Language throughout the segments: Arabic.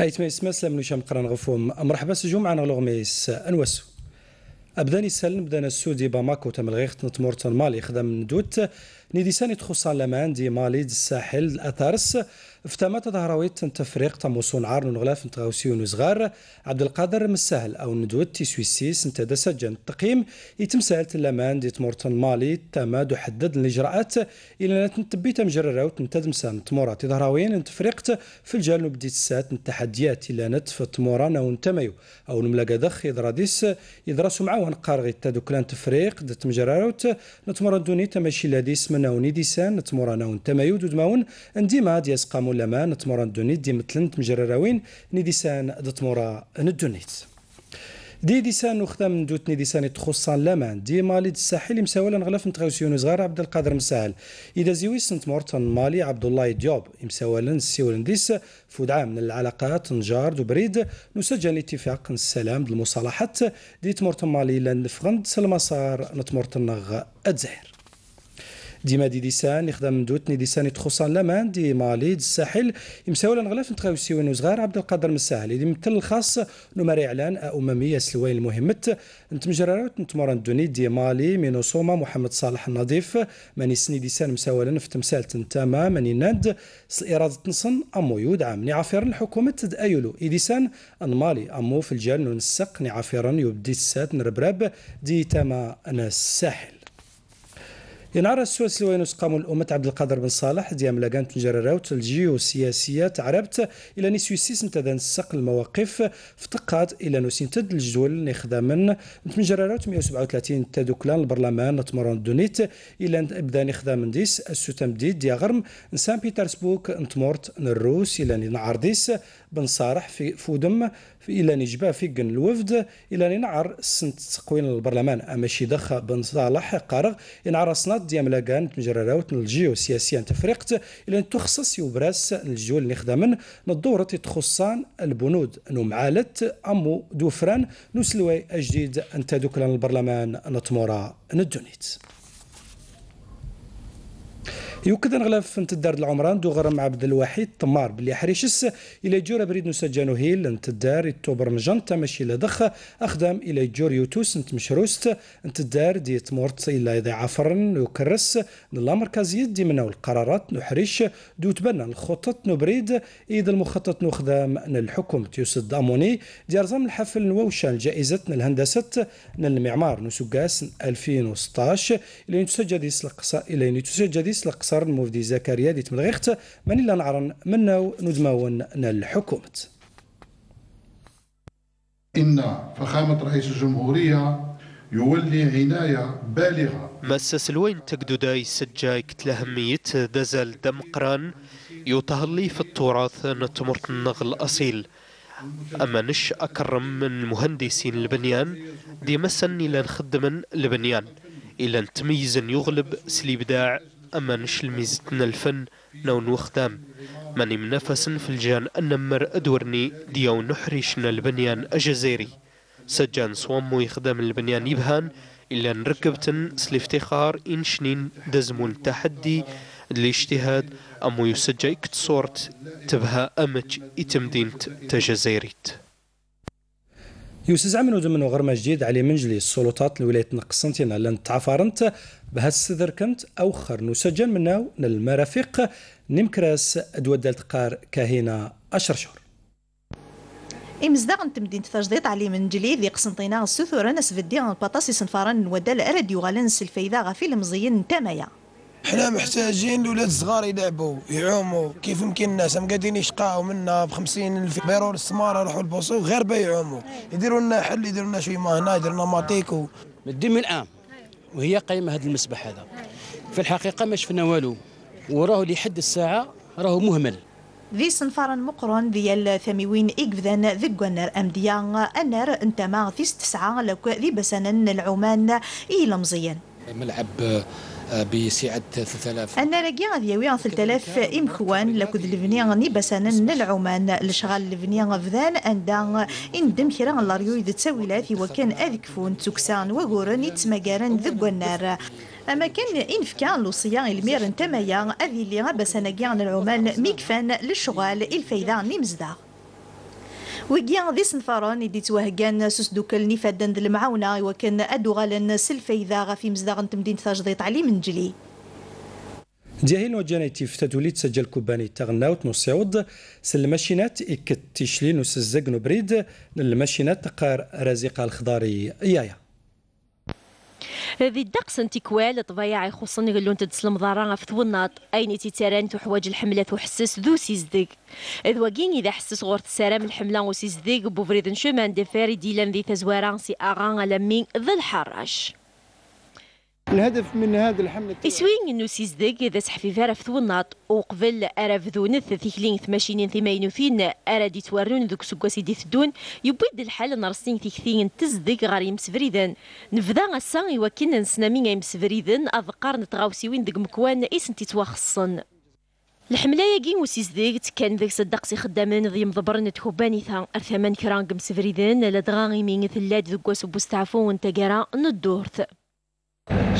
ايت ميس مسلم نشام قران غفوم مرحبا سجوم عن لغميس انوسو ابداني سلم بدانا السودي باماكو تم الغيخت نتمورتن مالي خدم ندوت نديسان تخص لمان دي مالي دي الساحل الأثرس فتما تظهرويت تفريق تموسون عار نغلاف نتغاوسي ونزغار عبد القادر السهل او ندوت تي سويسيس انت سجن التقييم يتمسال لمان دي تمورتن مالي تما دو حدد الاجراءات الى تنتبي تمجرر نتا دمسان تمورا تظهروين نتفريقت في الجانب دي السات التحديات الى ان في تموران او نتمايو او نملاقا دخ يدراديس يدرسو معاون قارغي تا دوكلان تفريق او تمورا دوني تماشي لاديس من ناون نيديسان تمورا ناون تمايود ودماون انديما دياس قامو لامان تمورا ندونيت دي مثلن تمجرراوين نديسان دتمورا ندونيت دي ديسان وختام دوت ديسان تخصا لامان دي مالي الساحل مساولا غلاف نتغاوسيون صغار عبد القادر مساهل اذا زيوي سنت مورتن مالي عبد الله ديوب مساولا السيولن ديس عام من العلاقات نجار دوبريد نسجل اتفاق السلام بالمصالحات دي تمورتن مالي لان فغند سلمسار نتمورتن الزهر ديما دي ديسان يخدم دوتني ديسان تخصان لمان مالي دي الساحل يمساول غلاف نتغاو سيوين وصغار عبد القادر من الساحل اللي يمثل الخاص نماري اعلان امميه سلوين المهمت انت موران دوني دي مينو صوما محمد صالح النظيف ماني سني ديسان مساولا في تمثال تنتاما ماني ناد إرادة نصن أمو يودعم نعافيرا الحكومة تدأيلو ان مالي أمو في الجال ننسق نعافيرا يبدي السات نربراب دي تما أنا الساحل ينعرى السويس لوين قام الأمة عبد القادر بن صالح ديام لاغان تنجرراوت الجيوسياسية تعربت إلى سيس متدان السق المواقف فتقات إلى نوسين تد الجدول نخدمن تنجرراوت 137 تدوكلان البرلمان نتمرون دونيت إلى إبدا نخدمن ديس السوتمديد ديا غرم سان بيترسبوك نتمورت نروس إلى نعرديس بن صالح في فودم في الى نجبا قن الوفد الى نعر سنت تقوين البرلمان اما شي دخا بن صالح قرغ ينعر صنات ديام لاكان تمجرراوت الجيو سياسيا تفريقت الى تخصص يبراس الجيو اللي خدمن الدورة تخصان البنود نو معالت امو دوفران نسلوي اجديد انت دوكلا البرلمان نتمورا ندونيت يؤكد نغلاف انت الدار العمران دو غرم عبد الوحيد طمار بلي حريشس الى جور بريد نسجانو هيل انت الدار يتوبر مجنت ماشي لدخ اخدم الى جور يوتوس انت مشروست انت الدار دي تمورت الى يضيع عفرن يكرس نلا مركزيه دي منو القرارات نحريش دو تبنى الخطط نبريد اذا المخطط نخدم الحكم تيوسد اموني ديرزم الحفل نووشان جائزه الهندسه المعمار نسوقاس 2016 الى تسجل يسلق الى تسجل يسلق مصر المفدي زكريا ديت تملغيخت من إلا نعرن منو ندماون الحكومة إن فخامة رئيس الجمهورية يولي عناية بالغة مسس الوين داي سجاي كتلهميت دزل دمقران يطهلي في التراث نتمرت النغل الأصيل أما نش أكرم من المهندسين البنيان دي مسن إلى نخدم البنيان إلى تمييز يغلب سليبداع أما نشل ميزتنا الفن نون وخدام من منافسن في الجان أنمر أدورني ديو نحريشنا البنيان أجزيري سجان صوامو يخدم البنيان يبهان إلا نركبتن سلفتخار إنشنين دزمو التحدي الاجتهاد أمو يسجى صورت تبها أمج إتمدينت تجزيريت يوسزعمن ودمن وغرمة جديد علي منجلي السلطات لولاية قسنطينة لان تعفرنت بها السدر كنت أو خر نسجل مناو للمرافق نمكراس دودلت قار كاهينا أشر شهر إمزداغ تمدين تجديد علي من جليد ذي قسنطينة السثورة نسفدي عن بطاسي سنفارن ودال أرد يغالنس الفايدة غفيل مزيين تمايا حنا محتاجين الاولاد الصغار يلعبوا يعوموا كيف يمكن الناس هم قاعدين يشقاو منا ب 50 الف بيرو السماره يروحوا البوصو غير با يعوموا يديروا لنا حل يديروا لنا شويه ما هنا يديروا لنا ماطيكو من من الان وهي قايمه هذا المسبح هذا في الحقيقه ما شفنا والو وراه لحد الساعه راهو مهمل ذي صنفار مقرن ديال ثميوين ذي ذقوانر أمديان أنر انتما ثيس تسعة لك ذي بسنن العمان إي لمزيان ملعب آه، بسعة 3000 راكي غادي يوي 3000 لاكود لفني غني نيبسانا للعمان لشغال لفني غفدان أندا إندم كرا لاريو إذ تساويلات وكان أذكفون توكسان وغورن يتمقارن ذق النار أما كان إنفكا لوصيا المير تمايا أذي اللي غابسانا العمان ميكفان للشغال الفايدة نمزداغ ويجي ذي سنفران يدي توهجان سوس دوكل نفادن ذي المعاونة وكان أدو غالن سلفة إذا غفي مزداغن تمدين تجديد تعليم من جلي ديهين وجاني تفتدولي تسجل كوباني تغناوت نصيود سلماشينات إكتشلين وسزق نبريد للماشينات تقار رزيقة الخضاري إيايا ذي الدقس انتكوال طبيعي خصن غلون تدس المضارة في ثوناط أين تيتران تحواج الحملة وحسس ذو سيزدق إذ وقين إذا حسس غور تسارة من الحملة وسيزدق بوفريد شمان دفاري ديلان ذي تزواران سي أغان على مين ذا الحراش الهدف من هذا الحملة إسوين إنه سيزدق إذا سحفي فارف ثوناط وقبل أرف ذون ثيكلين ثماشينين ثماينو فين أرادي تورون ذوك سقوسي سيدي ثدون يبيد الحال نرسين ثيكثين تزدق غار يمسفريدن نفذا أسا يوكن نسنامين يمسفريدن أذقار نتغاوسيوين ذوك مكوان إسن تتوخصن الحملة ياكي وسيزديت كان ذاك صدق سي خدامين ذي مضبرن تهباني ثان ارثمان كرانك مسفريدن لدغاني مين ثلاد ذوكواس وبستعفو ونتاقرا ندورث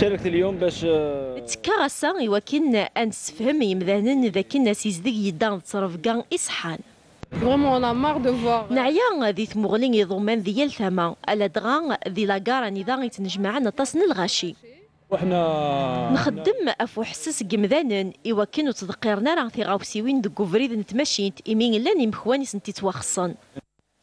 شاركت اليوم باش آه، تكا غسا انس فهم يمذانن ذاك الناس يزدق يدان تصرف كان إصحان فريمون انا مار دو فوار نعيا ذي ثمغلين يضمن ديال ثما الا دغا ذي لاكار اني ذا نطاسن الغاشي وحنا نخدم افو حسس قمذانن ايوا كانوا راه في غاوسيوين وين دكوفريد نتمشيت امين لاني مخواني سنتي توخصن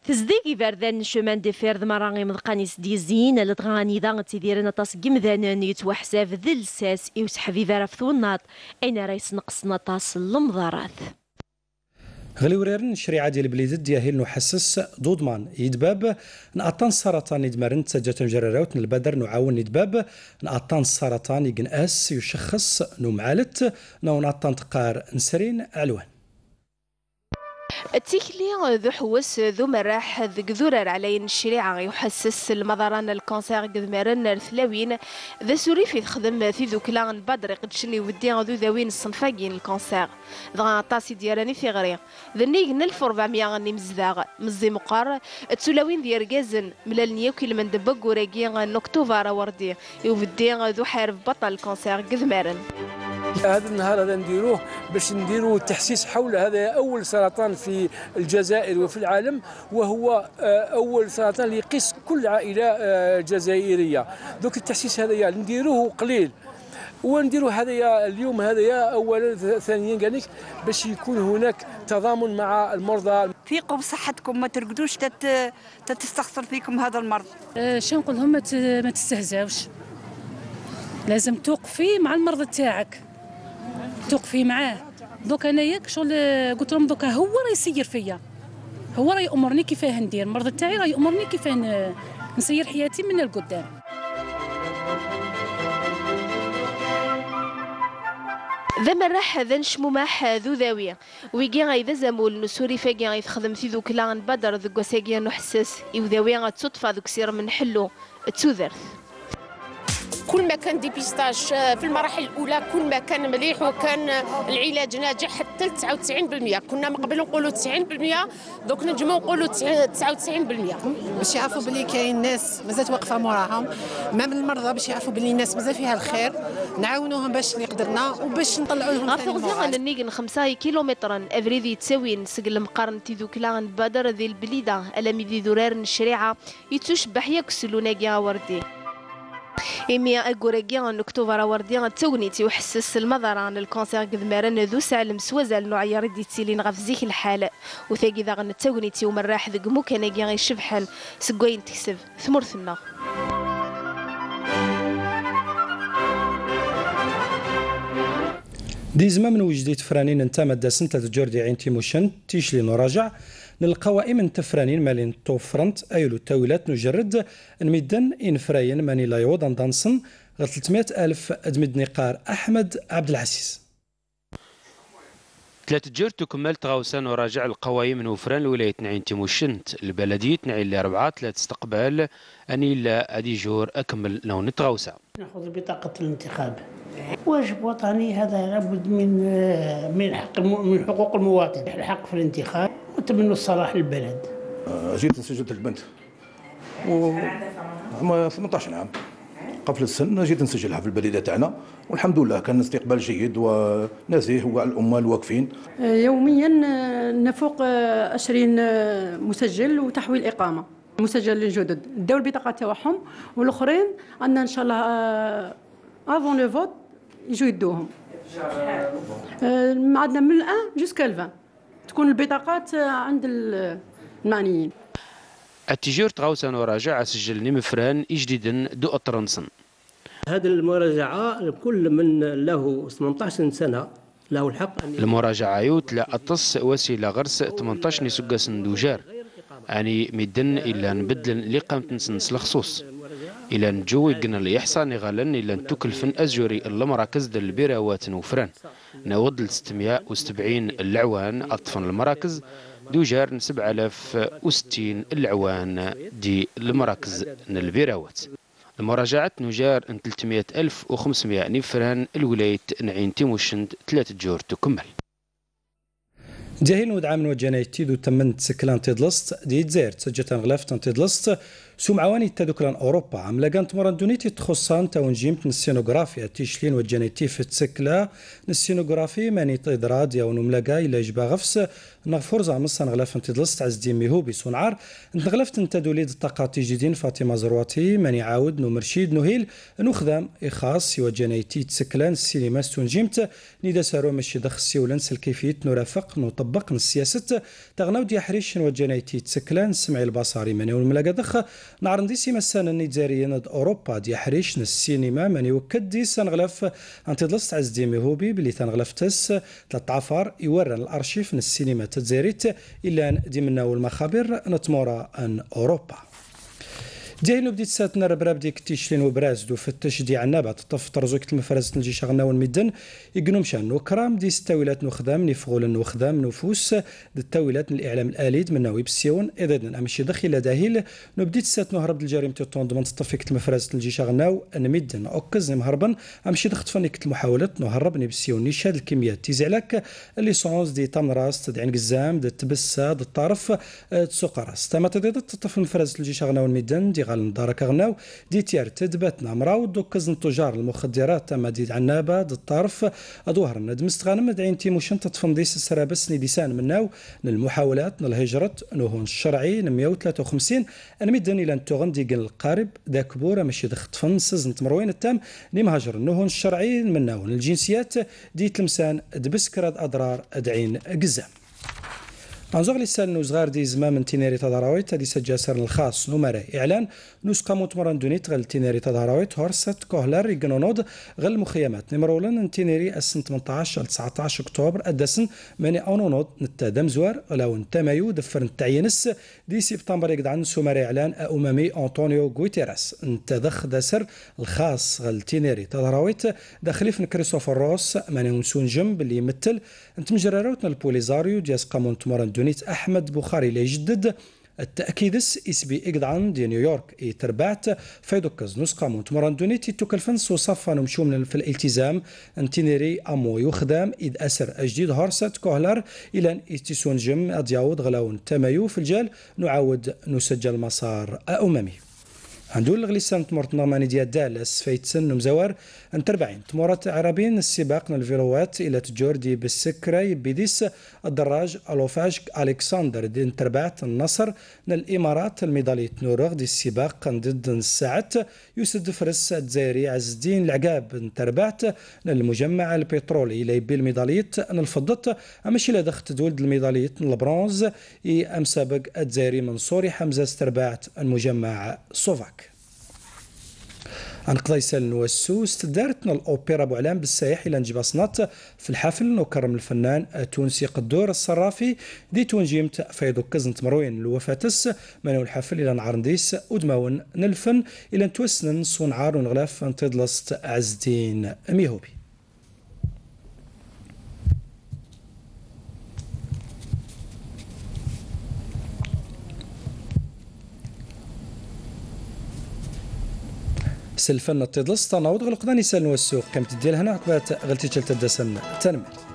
تزديك يبردان شمان دي فيرد مراني مدقاني سدي زين لدغاني دان تيديرنا طاس ذانان يتوحساف ذي الساس يوس حبيبة رفثونات اين رايس نقصنا طاس المضارات غلي وريرن الشريعه ديال بليدد ديال نحسس دودمان يدباب نعطان السرطان يدمرن تجات مجرراوت البدر نعاون يدباب نعطان السرطان يقناس يشخص نمعالت نو نعطان تقار نسرين علوان التيكلي ذو حوس ذو مراح ذو قذورر علين الشريعة يحسس المضران الكونسير قذمرن الثلاوين ذا سوري في تخدم في ذو بادري قد قدشني ودي ذو ذوين الصنفاقين الكونسير ذا طاسي ديالاني في غري ذا نيقن 1400 غني مزداغ مزي مقار تسولاوين ذي رقازن ملالني وكيل لمن دبق وراقي نكتوفر وردي يودي ذو حارف بطل الكونسير قذمرن هذا النهار هذا نديروه باش نديروا تحسيس حول هذا اول سرطان في الجزائر وفي العالم وهو آه، اول سرطان اللي يقيس كل عائله آه، جزائريه دوك التحسيس هذا يعني نديروه قليل ونديروا هذايا اليوم هذايا اولا ثانيا قالك باش يكون هناك تضامن مع المرضى فيقوا بصحتكم ما ترقدوش تت... تتستخسر فيكم هذا المرض آه، شنو نقول لهم ما تستهزاوش لازم توقفي مع المرضى تاعك توقفي معاه دوك انايا شغل قلت لهم دوك هو راه يسير فيا هو راه يامرني كيفاه ندير المرض تاعي راه يامرني كيفاه نسير حياتي من القدام ذا من راح ذا نشمو ماح ذو ذاوية ويجي ذا زمول نسوري فاقي غاي تخدم في ذو كلان بدر ذو وساقيا نحسس إو ذاوية غا غتصدفة ذو كسير من حلو تسوذرث كل ما كان ديبيستاج آه، في المراحل الاولى كل ما كان مليح وكان العلاج ناجح حتى 99% كنا من قبل نقولوا 90% دوك نجمو نقولوا 99% باش يعرفوا بلي كاين ناس مازالت واقفه موراهم ما من المرضى باش يعرفوا بلي الناس مازال فيها الخير نعاونوهم باش اللي قدرنا وباش نطلعوا لهم غافوغ على النيغن 5 كيلومترا افريدي تساوين سجل مقارن تيذوكلا بدر ذي البليده الامي ذي ذرار الشريعه يتشبح يكسلو وردي إمي أجوريجيا أن أكتوبر وردي تونيتي وحسس المظرة عن الكونسير قذمارا ذو سالم سوزال نوعي ردي تيلين غفزيك الحالة الحال وثاقي ذا غن تونيتي ومراح ذق مو كان يشبحن سقوين تكسب ثمر ثمنا ديزما من وجدي تفرانين انت مادة سنتة جوردي عين تيموشن تيشلي نراجع للقوائم من تفرانين مالين توفرنت ايلو تاويلات نجرد نمدن انفراين ماني لا يوض دانسن غير 300 الف ادمد نقار احمد عبد العزيز ثلاثة جور تكمل تغاوسان وراجع القوايم من وفران لولاية نعين تيموشنت البلدية نعين لأربعة ثلاثة استقبال أني لا أدي جور أكمل لون تغاوسان نأخذ بطاقة الانتخاب واجب وطني هذا لابد من من حق من حقوق المواطن الحق في الانتخاب وتمنوا الصلاح للبلد جيت نسجلت البنت و... 18 عام نعم. قفل السن جيت نسجلها في البلده تاعنا والحمد لله كان استقبال جيد ونزيه وعلى الامه الواقفين يوميا نفوق 20 مسجل وتحويل اقامه مسجل للجدد داو البطاقه تاعهم والاخرين عندنا ان شاء الله افون لو فوت يجوا يدوهم آه، عندنا من الان جوسكا الفان تكون البطاقات آه، عند المعنيين التجيرت غوسان وراجع سجل نمفران جديدا دو أطرنسن هذه المراجعة لكل من له 18 سنة له الحق أن المراجعة يوت لا أتص وسيلة غرس 18 نسقة سندوجار يعني مدن إلا نبدل لقامة نسنس الخصوص إلى اللي يحصاني غالن إلى تكلفن أزوري المراكز دل البيراوات نوفران نود ل 670 العوان أطفن المراكز دوجار 7060 العوان دي المراكز البراوات المراجعة نجار 300500 نفران الولاية نعين تيموشند ثلاثة جور تكمل جاهل ودعم وجنايتي دو تمنت سكلان تدلست دي تزير تسجتان غلاف تدلست سوم عواني تذكران أوروبا عم لقان تمران دونيتي تخصان تونجيم السينوغرافيا تيشلين وجانيتي في تسكلا نسينوغرافي ماني تدراد يا ونملقا الا يجبا غفس نغفر زعما غلف انت دلست عز ديمي هو بيسون نغلاف انت دوليد الطاقه تيجي فاطمه زرواتي ماني عاود نو مرشيد نو هيل نو خدام اخاص يوا جنايتي تسكلان السينما ستونجيمت نيدا سارو ماشي دخسي ولا نسل كيفيه نرافق نطبق السياسه تغناو دي حريش نو جنايتي تسكلان سمعي البصري ماني والملاقا دخ نعرف ندي سيما السنه نيزاريا ند اوروبا دي حريش السينما ماني وكدي سنغلاف انت دلست عز ديمي هو بلي تنغلاف تس تلات عفار يورن الارشيف السينما تتزيريت إلا ديمنا والمخابر نتمورا أن أوروبا ديالو بديت ساتنا ربرا بدي كتيشلين وبرازدو فتش دي عنابات طفطر زوك المفرز نجي شغنا ميدن يقنو مشان كرام دي ستاويلات نخدام نفغول نخدام نفوس دي التاويلات الاعلام الاليد من ناوي بسيون اذا امشي دخل داهيل نبديت ساتنا هرب الجريم تي من تطفيك المفرز نجي شغناو ان ميدن اوكز مهربا امشي دخت كت المحاولات نهرب نبسيون نشاد الكميات تيزعلك ليسونس دي تمراس تدعين قزام دي تبسه دي الطرف آه، تسوق راس تما تضيض تطف المفرز نجي شغناو ميدن دي غال مدارك غناو ديتيار تدبتنا مراو دوكزن تجار المخدرات تما ديد عنابه د الطرف ادوهر ندمست غانم دعين تيموشن ديس السرابس ديسان مناو للمحاولات الهجرة نهون الشرعي 153 الميدان الى نتوغن ديقن القارب ذا كبوره ماشي دخت سزن تمروين التام لي مهاجر نهون الشرعي مناو الجنسيات دي تلمسان دبسكراد اضرار ادعين قزام انزغ لسان صغار دي زمام تيناري تضاراويت هادي سجاسر الخاص نمرة إعلان نوسكا متمرا دونيت غل تيناري تضاراويت هورست كوهلر ريقنونود غل مخيمات نمرولن تيناري السن 18 ل 19 أكتوبر أدسن ماني أونونود نتا دمزوار مايو دفر دفرن ينس دي سبتمبر سو سمرة إعلان أممي أنطونيو غويتيراس نتا دخ دسر الخاص غل تيناري داخلي فن كريستوفر روس ماني نسون جنب اللي يمثل نتمجراروتنا البوليزاريو دياس قامون تمرن دونيت أحمد بخاري ليجدد التأكيدس بي إقدعن دي نيويورك إي تربعت نسخه نسقة تمران دونيتي توكلفن صفا من في الالتزام انتينيري أمو يخدم إد أسر أجديد هورسات كوهلر إلى إستيسون جم أدياود غلاون تمايو في الجال نعاود نسجل مسار أممي هندولغ لسان تمرت نغماني يعني ديال دالاس فايتسن مزوار انتربعين تمرت عربين السباق الفيروات الى تجوردي بالسكري بيديس الدراج الوفاج الكسندر دين تربعت النصر الامارات الميدالية نورغ دي السباق ضد الساعات يسد فرس الجزائري عز الدين العقاب تربعت المجمع البترولي الى يبي الميداليت الفضة امشي الى دخت دول الميداليت البرونز اي امسابق الجزائري منصوري حمزه تربعت المجمع سوفاك غنقضيسا نوسو استدارتنا الاوبرا بوعلام بالسياح الى نجيب صنات في الحفل نكرم الفنان التونسي قدور الصرافي دي تونجيمت فيدو كزن تمروين لوفاتس منو الحفل الى نعرنديس ودماون نلفن الى نتوسنن صنعار ونغلاف انتدلست عزدين ميهوبي سلفن تضلس تناوض غلقنا نسال السوق قيمة ديال هنا عقبات غلتي تلتا دسن تنمر